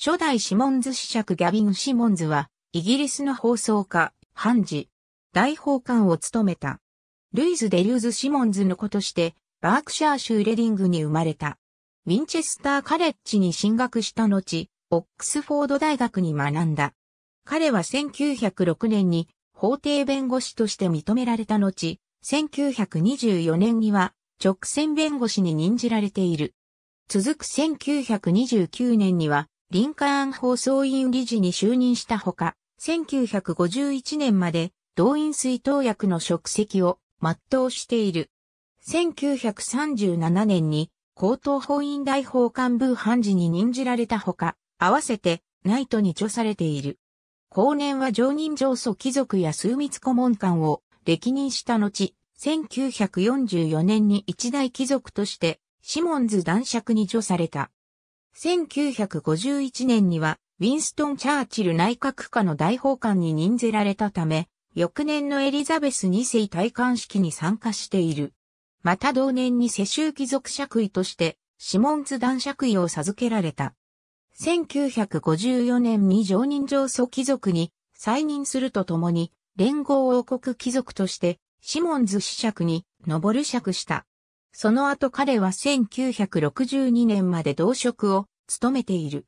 初代シモンズ子爵ギャビン・シモンズは、イギリスの放送家、ハンジ、大法官を務めた。ルイズ・デリューズ・シモンズの子として、バークシャー州レディングに生まれた。ウィンチェスター・カレッジに進学した後、オックスフォード大学に学んだ。彼は1906年に法廷弁護士として認められた後、1924年には直線弁護士に任じられている。続く1929年にはリンカーン放送委員理事に就任したほか、1951年まで動員水頭役の職責を全うしている。1937年に高等法院大法官部判事に任じられたほか、合わせてナイトに著されている。後年は常任上訴貴族や数密顧問官を歴任した後、1944年に一大貴族として、シモンズ男爵に除された。1951年には、ウィンストン・チャーチル内閣下の大法官に任ぜられたため、翌年のエリザベス2世戴冠式に参加している。また同年に世襲貴族爵位として、シモンズ男爵位を授けられた。1954年に常任上祖貴族に再任するとともに、連合王国貴族として、シモンズ子爵に上る爵した。その後彼は1962年まで同職を務めている。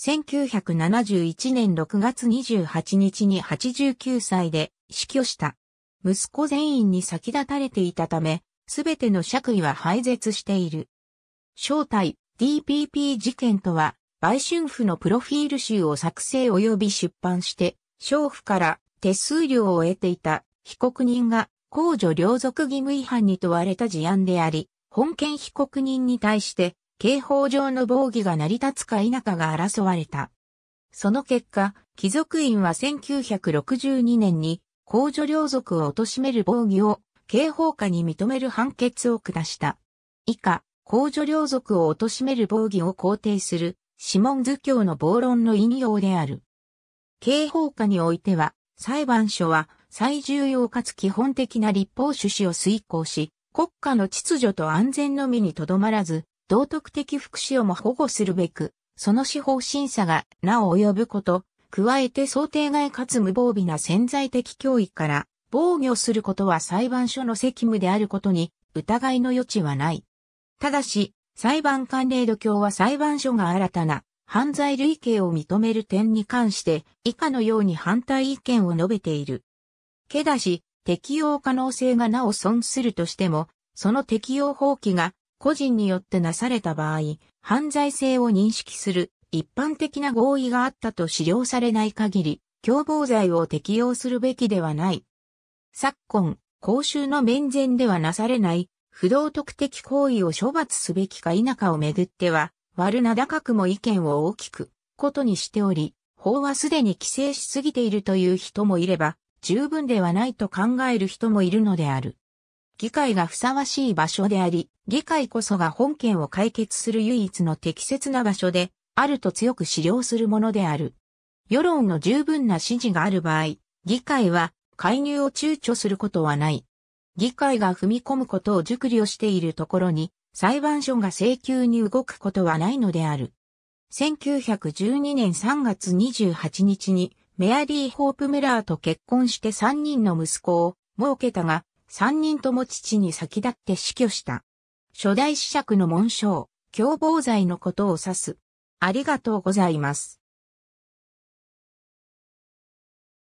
1971年6月28日に89歳で死去した。息子全員に先立たれていたため、すべての爵位は廃絶している。正体、DPP 事件とは、売春婦のプロフィール集を作成及び出版して、娼婦から手数料を得ていた被告人が公序良俗義務違反に問われた事案であり、本件被告人に対して、刑法上の防御が成り立つか否かが争われた。その結果、貴族院は1962年に、公序良俗を貶める防御を、刑法下に認める判決を下した。以下、公序良俗を貶める防御を肯定する、指紋図教の暴論の引用である。刑法下においては、裁判所は、最重要かつ基本的な立法趣旨を遂行し、国家の秩序と安全のみにとどまらず、道徳的福祉をも保護するべく、その司法審査がなお及ぶこと、加えて想定外かつ無防備な潜在的脅威から防御することは裁判所の責務であることに疑いの余地はない。ただし、裁判官令度教は裁判所が新たな犯罪類型を認める点に関して以下のように反対意見を述べている。けだし、適用可能性がなお損するとしても、その適用放棄が個人によってなされた場合、犯罪性を認識する一般的な合意があったと資料されない限り、共謀罪を適用するべきではない。昨今、公衆の面前ではなされない不道徳的行為を処罰すべきか否かをめぐっては、悪な高くも意見を大きくことにしており、法はすでに規制しすぎているという人もいれば、十分ではないと考える人もいるのである。議会がふさわしい場所であり、議会こそが本件を解決する唯一の適切な場所で、あると強く資料するものである。世論の十分な支持がある場合、議会は介入を躊躇することはない。議会が踏み込むことを熟慮しているところに、裁判所が請求に動くことはないのである。1912年3月28日にメアリー・ホープ・ムラーと結婚して3人の息子を設けたが、3人とも父に先立って死去した。初代子爵の紋章、共謀罪のことを指す。ありがとうございます。